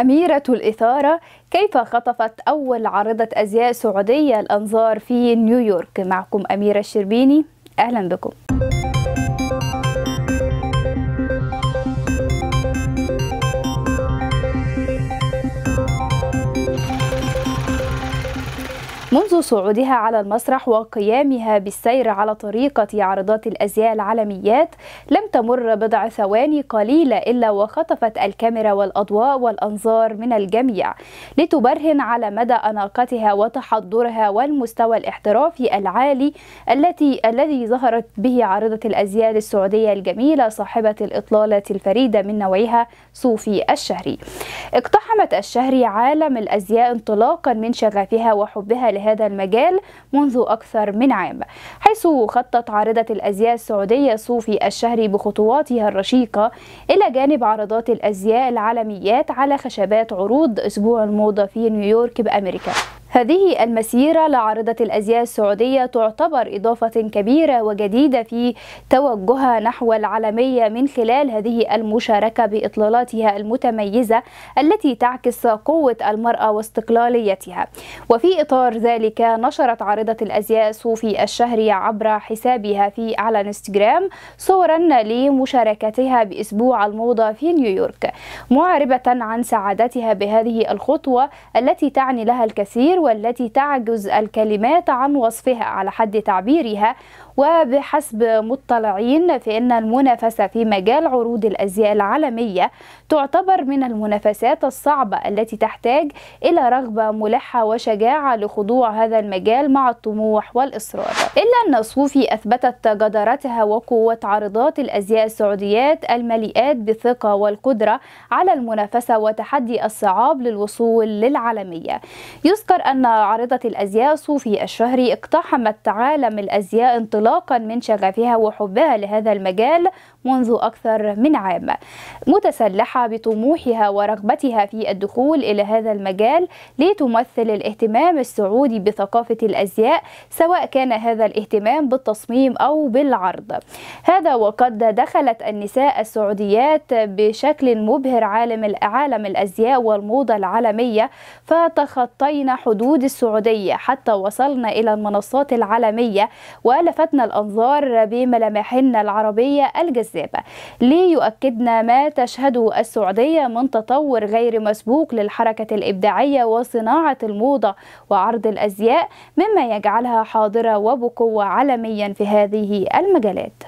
أميرة الإثارة كيف خطفت أول عارضة أزياء سعودية الأنظار في نيويورك معكم أميرة الشربيني أهلا بكم منذ صعودها على المسرح وقيامها بالسير على طريقة عرضات الأزياء العالميات لم تمر بضع ثواني قليلة إلا وخطفت الكاميرا والأضواء والأنظار من الجميع لتبرهن على مدى أناقتها وتحضرها والمستوى الاحترافي العالي التي الذي ظهرت به عارضة الأزياء السعودية الجميلة صاحبة الإطلالة الفريدة من نوعها صوفي الشهري اقتحمت الشهري عالم الأزياء انطلاقا من شغفها وحبها لهذا المجال منذ أكثر من عام حيث خطت عارضة الأزياء السعودية صوفي الشهري بخطواتها الرشيقة إلى جانب عرضات الأزياء العالميات على خشبات عروض أسبوع الموضة في نيويورك بأمريكا هذه المسيرة لعارضة الأزياء السعودية تعتبر إضافة كبيرة وجديدة في توجهها نحو العالمية من خلال هذه المشاركة بإطلالاتها المتميزة التي تعكس قوة المرأة واستقلاليتها وفي إطار ذلك نشرت عارضة الأزياء صوفي الشهري عبر حسابها في على انستجرام صورا لمشاركتها بأسبوع الموضة في نيويورك معربة عن سعادتها بهذه الخطوة التي تعني لها الكثير والتي تعجز الكلمات عن وصفها على حد تعبيرها وبحسب مطلعين فإن المنافسة في مجال عروض الأزياء العالمية تعتبر من المنافسات الصعبة التي تحتاج إلى رغبة ملحة وشجاعة لخضوع هذا المجال مع الطموح والإصرار إلا أن صوفي أثبتت جدارتها وقوة عرضات الأزياء السعوديات المليئات بالثقة والقدرة على المنافسة وتحدي الصعاب للوصول للعالمية يذكر أن عارضة الأزياء صوفي الشهري اقتحمت عالم الأزياء انطلاقا انطلاقا من شغفها وحبها لهذا المجال منذ أكثر من عام متسلحة بطموحها ورغبتها في الدخول إلى هذا المجال لتمثل الاهتمام السعودي بثقافة الأزياء سواء كان هذا الاهتمام بالتصميم أو بالعرض هذا وقد دخلت النساء السعوديات بشكل مبهر عالم عالم الأزياء والموضة العالمية فتخطينا حدود السعودية حتى وصلنا إلى المنصات العالمية ولفتنا لفتنا الأنظار بملامحنا العربية الجذابة ليؤكدنا ما تشهده السعودية من تطور غير مسبوق للحركة الإبداعية وصناعة الموضة وعرض الأزياء مما يجعلها حاضرة وبقوة عالميا في هذه المجالات